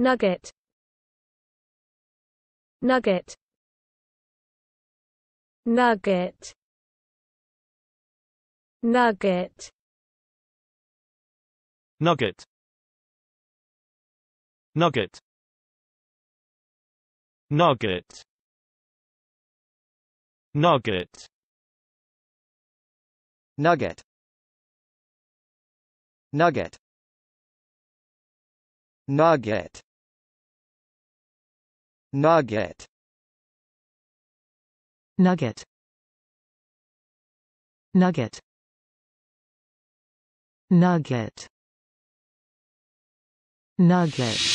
Nugget Nugget Nugget Nugget Nugget Nugget Nugget Nugget Nugget Nugget Nugget Nugget Nugget Nugget Nugget Nugget